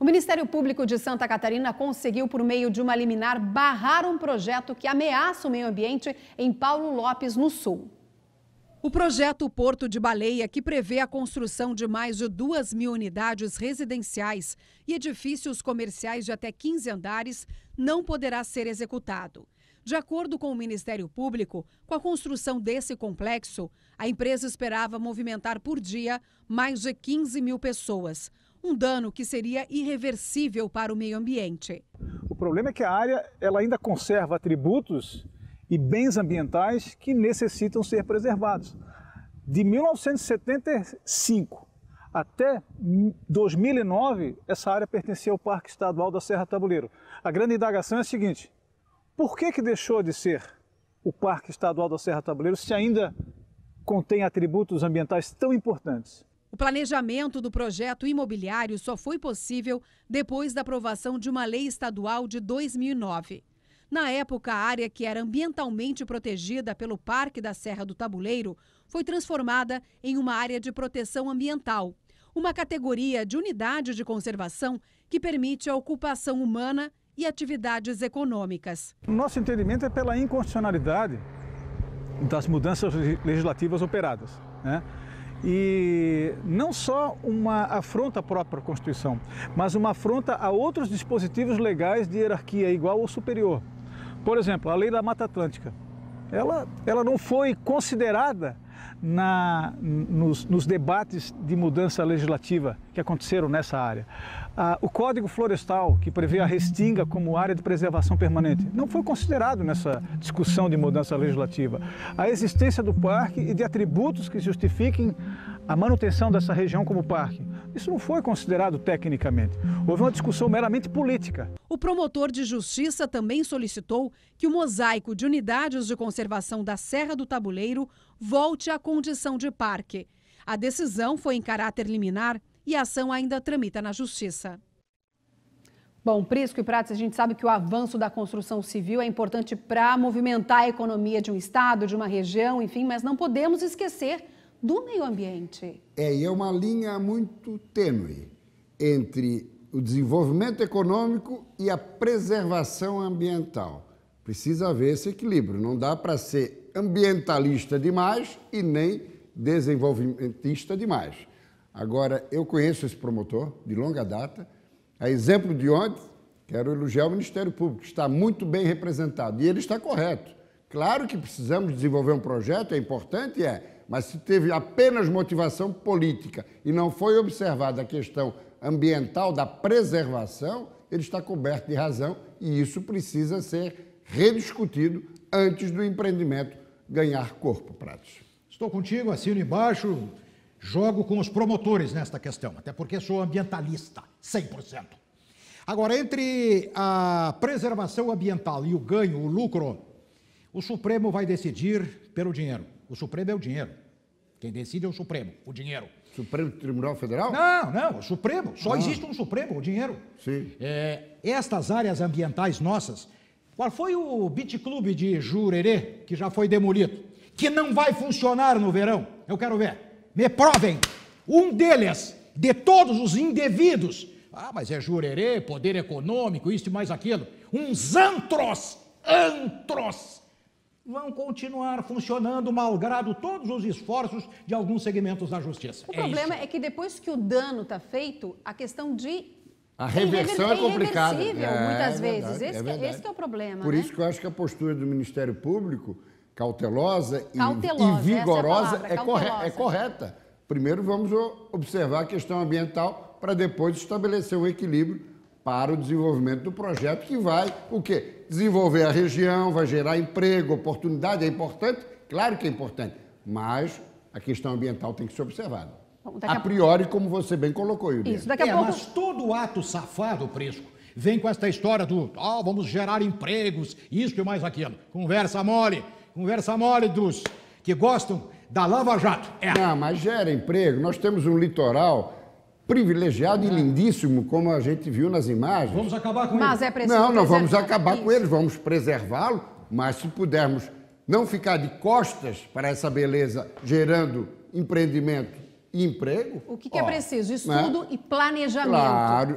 O Ministério Público de Santa Catarina conseguiu, por meio de uma liminar, barrar um projeto que ameaça o meio ambiente em Paulo Lopes, no Sul. O projeto Porto de Baleia, que prevê a construção de mais de 2 mil unidades residenciais e edifícios comerciais de até 15 andares, não poderá ser executado. De acordo com o Ministério Público, com a construção desse complexo, a empresa esperava movimentar por dia mais de 15 mil pessoas um dano que seria irreversível para o meio ambiente. O problema é que a área ela ainda conserva atributos e bens ambientais que necessitam ser preservados. De 1975 até 2009, essa área pertencia ao Parque Estadual da Serra Tabuleiro. A grande indagação é a seguinte: por que, que deixou de ser o Parque Estadual da Serra Tabuleiro se ainda contém atributos ambientais tão importantes? planejamento do projeto imobiliário só foi possível depois da aprovação de uma lei estadual de 2009. Na época, a área que era ambientalmente protegida pelo Parque da Serra do Tabuleiro foi transformada em uma área de proteção ambiental, uma categoria de unidade de conservação que permite a ocupação humana e atividades econômicas. Nosso entendimento é pela inconstitucionalidade das mudanças legislativas operadas. Né? e não só uma afronta à própria Constituição, mas uma afronta a outros dispositivos legais de hierarquia igual ou superior. Por exemplo, a lei da Mata Atlântica. Ela, ela não foi considerada na, nos, nos, debates de mudança legislativa que aconteceram nessa área. Ah, o Código Florestal, que prevê a restinga como área de preservação permanente, não foi considerado nessa discussão de mudança legislativa. A existência do parque e de atributos que justifiquem a manutenção dessa região como parque. Isso não foi considerado tecnicamente. Houve uma discussão meramente política. O promotor de justiça também solicitou que o mosaico de unidades de conservação da Serra do Tabuleiro volte à condição de parque. A decisão foi em caráter liminar e a ação ainda tramita na justiça. Bom, Prisco e Prates, a gente sabe que o avanço da construção civil é importante para movimentar a economia de um estado, de uma região, enfim, mas não podemos esquecer do meio ambiente. É, e é uma linha muito tênue entre o desenvolvimento econômico e a preservação ambiental. Precisa haver esse equilíbrio, não dá para ser ambientalista demais e nem desenvolvimentista demais. Agora, eu conheço esse promotor de longa data, a exemplo de ontem, quero elogiar o Ministério Público, está muito bem representado e ele está correto. Claro que precisamos desenvolver um projeto, é importante, é, mas se teve apenas motivação política e não foi observada a questão ambiental, da preservação, ele está coberto de razão e isso precisa ser rediscutido antes do empreendimento ganhar corpo, Pratos. Estou contigo, assino embaixo, jogo com os promotores nesta questão, até porque sou ambientalista, 100%. Agora, entre a preservação ambiental e o ganho, o lucro, o Supremo vai decidir pelo dinheiro. O Supremo é o dinheiro. Quem decide é o Supremo, o dinheiro. Supremo Tribunal Federal? Não, não, o Supremo. Só ah. existe um Supremo, o dinheiro. Sim. É, estas áreas ambientais nossas, qual foi o beach clube de Jurerê, que já foi demolido, que não vai funcionar no verão? Eu quero ver. Me provem. Um deles, de todos os indevidos. Ah, mas é Jurerê, poder econômico, isso e mais aquilo. Uns antros, antros vão continuar funcionando malgrado todos os esforços de alguns segmentos da justiça. O é problema isso. é que depois que o dano está feito, a questão de a reversão é, é complicada. É muitas é vezes. Verdade, esse, é esse é, é o problema. Por né? isso que eu acho que a postura do Ministério Público, cautelosa, cautelosa e, é vigorosa, é, palavra, é, é correta. Primeiro vamos observar a questão ambiental para depois estabelecer um equilíbrio para o desenvolvimento do projeto que vai o quê? Desenvolver a região, vai gerar emprego, oportunidade, é importante? Claro que é importante, mas a questão ambiental tem que ser observada. Bom, a, a priori, pouco... como você bem colocou, Yuri. Isso, daqui a é, pouco... Mas todo ato safado, Prisco, vem com esta história do oh, vamos gerar empregos, isso e mais aquilo. Conversa mole, conversa mole dos que gostam da Lava Jato. É. Não, mas gera emprego. Nós temos um litoral privilegiado e lindíssimo, como a gente viu nas imagens. Vamos acabar com mas ele. É preciso não, não vamos acabar isso. com ele, vamos preservá-lo, mas se pudermos não ficar de costas para essa beleza, gerando empreendimento e emprego. O que, que é ó, é preciso? Né? Estudo né? e planejamento. Claro.